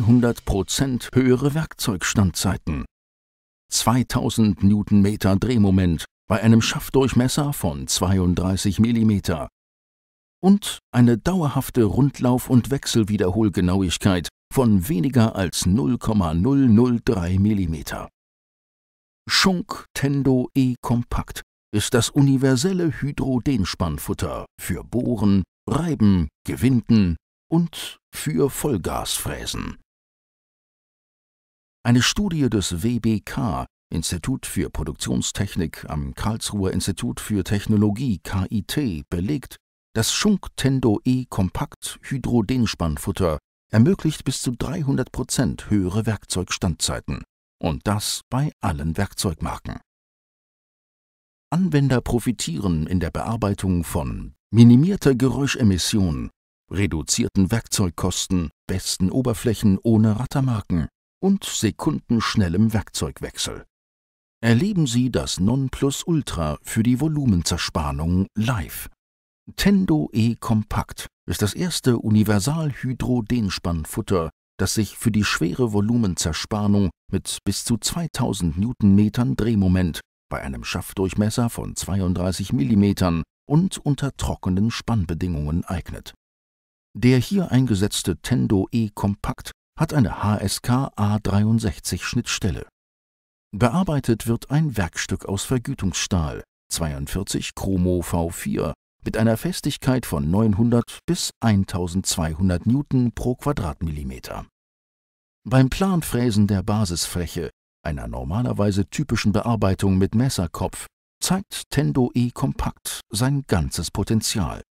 200 Prozent höhere Werkzeugstandzeiten, 2000 Newtonmeter Drehmoment bei einem Schaftdurchmesser von 32 mm. und eine dauerhafte Rundlauf- und Wechselwiederholgenauigkeit von weniger als 0,003 mm. Schunk Tendo E Kompakt ist das universelle Hydrodenspannfutter für Bohren, Reiben, Gewinden und für Vollgasfräsen. Eine Studie des WBK, Institut für Produktionstechnik am Karlsruher Institut für Technologie KIT, belegt, das Schunk Tendo E Kompakt Hydrodenspannfutter ermöglicht bis zu 300 Prozent höhere Werkzeugstandzeiten. Und das bei allen Werkzeugmarken. Anwender profitieren in der Bearbeitung von minimierter Geräuschemission, reduzierten Werkzeugkosten, besten Oberflächen ohne Rattermarken, und sekundenschnellem Werkzeugwechsel. Erleben Sie das Nonplusultra für die Volumenzerspannung live. Tendo E Kompakt ist das erste Universal-Hydro-Denspannfutter, das sich für die schwere Volumenzerspannung mit bis zu 2000 Newtonmetern Drehmoment bei einem Schaftdurchmesser von 32 mm und unter trockenen Spannbedingungen eignet. Der hier eingesetzte Tendo E Kompakt hat eine HSK A63 Schnittstelle. Bearbeitet wird ein Werkstück aus Vergütungsstahl 42 Chromo V4 mit einer Festigkeit von 900 bis 1200 Newton pro Quadratmillimeter. Beim Planfräsen der Basisfläche, einer normalerweise typischen Bearbeitung mit Messerkopf, zeigt Tendo E Kompakt sein ganzes Potenzial.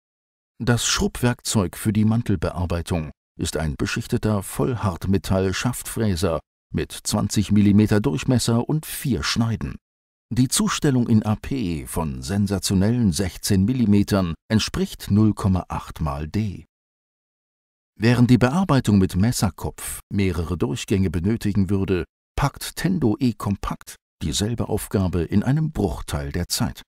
Das Schrubbwerkzeug für die Mantelbearbeitung ist ein beschichteter Vollhartmetall-Schaftfräser mit 20 mm Durchmesser und vier Schneiden. Die Zustellung in AP von sensationellen 16 mm entspricht 0,8 mal D. Während die Bearbeitung mit Messerkopf mehrere Durchgänge benötigen würde, packt Tendo E-Kompakt dieselbe Aufgabe in einem Bruchteil der Zeit.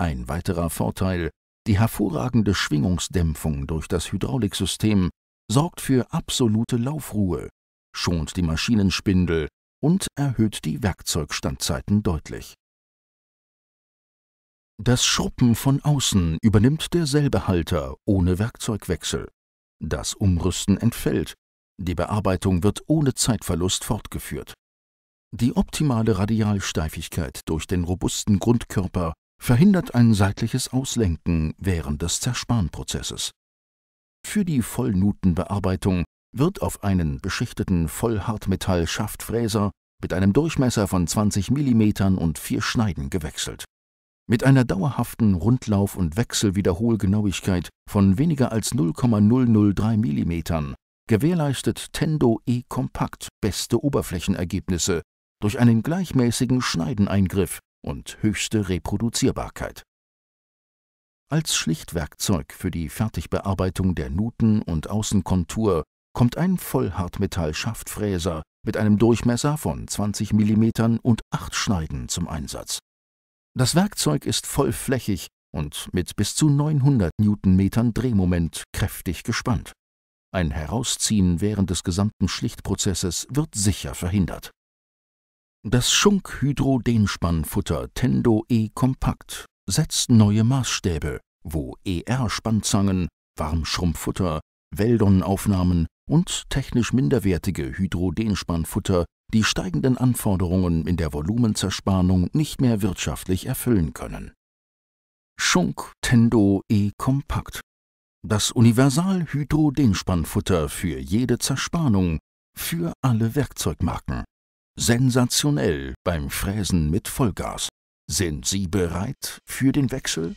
Ein weiterer Vorteil, die hervorragende Schwingungsdämpfung durch das Hydrauliksystem sorgt für absolute Laufruhe, schont die Maschinenspindel und erhöht die Werkzeugstandzeiten deutlich. Das Schruppen von außen übernimmt derselbe Halter ohne Werkzeugwechsel. Das Umrüsten entfällt, die Bearbeitung wird ohne Zeitverlust fortgeführt. Die optimale Radialsteifigkeit durch den robusten Grundkörper verhindert ein seitliches Auslenken während des Zerspanprozesses. Für die Vollnutenbearbeitung wird auf einen beschichteten Vollhartmetall-Schaftfräser mit einem Durchmesser von 20 mm und vier Schneiden gewechselt. Mit einer dauerhaften Rundlauf- und Wechselwiederholgenauigkeit von weniger als 0,003 mm gewährleistet Tendo E Kompakt beste Oberflächenergebnisse durch einen gleichmäßigen Schneideneingriff und höchste Reproduzierbarkeit. Als Schlichtwerkzeug für die Fertigbearbeitung der Nuten und Außenkontur kommt ein Vollhartmetall-Schaftfräser mit einem Durchmesser von 20 mm und 8 Schneiden zum Einsatz. Das Werkzeug ist vollflächig und mit bis zu 900 Newtonmetern Drehmoment kräftig gespannt. Ein Herausziehen während des gesamten Schlichtprozesses wird sicher verhindert. Das Schunk-Hydro-Denspannfutter Tendo E Kompakt setzt neue Maßstäbe, wo ER-Spannzangen, Warmschrumpffutter, Weldonaufnahmen und technisch minderwertige Hydrodenspannfutter die steigenden Anforderungen in der Volumenzerspannung nicht mehr wirtschaftlich erfüllen können. Schunk Tendo E Kompakt Das Universal-Hydrodenspannfutter für jede Zerspannung, für alle Werkzeugmarken. Sensationell beim Fräsen mit Vollgas. Sind Sie bereit für den Wechsel?